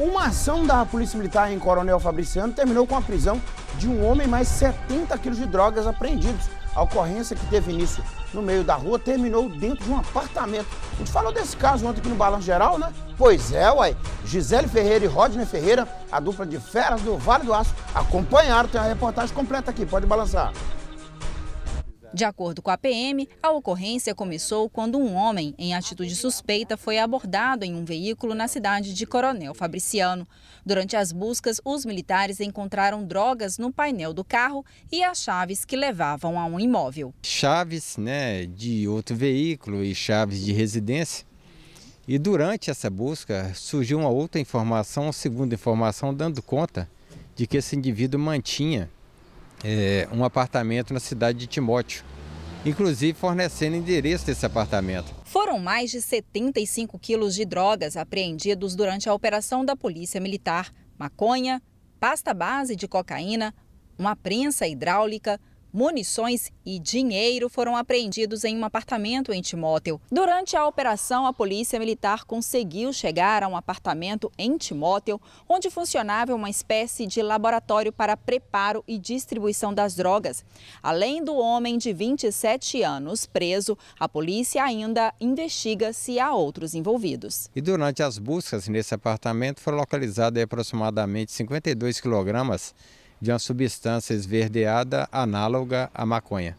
Uma ação da Polícia Militar em Coronel Fabriciano terminou com a prisão de um homem mais 70 quilos de drogas apreendidos. A ocorrência que teve início no meio da rua terminou dentro de um apartamento. A gente falou desse caso ontem aqui no Balanço Geral, né? Pois é, uai. Gisele Ferreira e Rodney Ferreira, a dupla de feras do Vale do Aço, acompanharam. Tem a reportagem completa aqui, pode balançar. De acordo com a PM, a ocorrência começou quando um homem, em atitude suspeita, foi abordado em um veículo na cidade de Coronel Fabriciano. Durante as buscas, os militares encontraram drogas no painel do carro e as chaves que levavam a um imóvel. Chaves né, de outro veículo e chaves de residência. E durante essa busca surgiu uma outra informação, segunda informação, dando conta de que esse indivíduo mantinha é, um apartamento na cidade de Timóteo, inclusive fornecendo endereço desse apartamento. Foram mais de 75 quilos de drogas apreendidos durante a operação da Polícia Militar: maconha, pasta base de cocaína, uma prensa hidráulica, munições e dinheiro foram apreendidos em um apartamento em Timóteo. Durante a operação, a polícia militar conseguiu chegar a um apartamento em Timóteo, onde funcionava uma espécie de laboratório para preparo e distribuição das drogas. Além do homem de 27 anos preso, a polícia ainda investiga se há outros envolvidos. E durante as buscas nesse apartamento foram localizados aproximadamente 52 quilogramas de uma substância esverdeada análoga à maconha.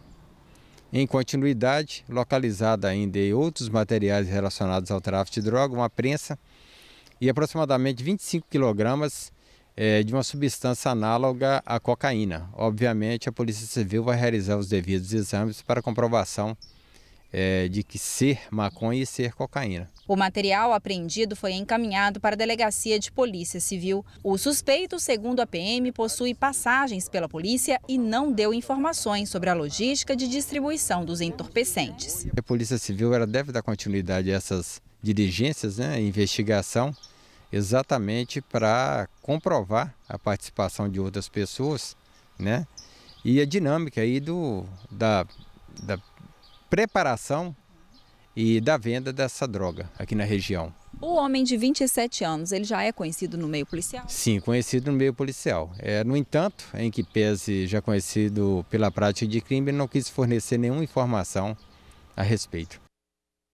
Em continuidade, localizada ainda em outros materiais relacionados ao tráfico de droga, uma prensa e aproximadamente 25 quilogramas é, de uma substância análoga à cocaína. Obviamente, a Polícia Civil vai realizar os devidos exames para comprovação é, de que ser maconha e ser cocaína. O material apreendido foi encaminhado para a Delegacia de Polícia Civil. O suspeito, segundo a PM, possui passagens pela polícia e não deu informações sobre a logística de distribuição dos entorpecentes. A Polícia Civil ela deve dar continuidade a essas diligências, né, investigação, exatamente para comprovar a participação de outras pessoas né, e a dinâmica aí do, da, da preparação e da venda dessa droga aqui na região. O homem de 27 anos, ele já é conhecido no meio policial? Sim, conhecido no meio policial. É, no entanto, em que pese já conhecido pela prática de crime, ele não quis fornecer nenhuma informação a respeito.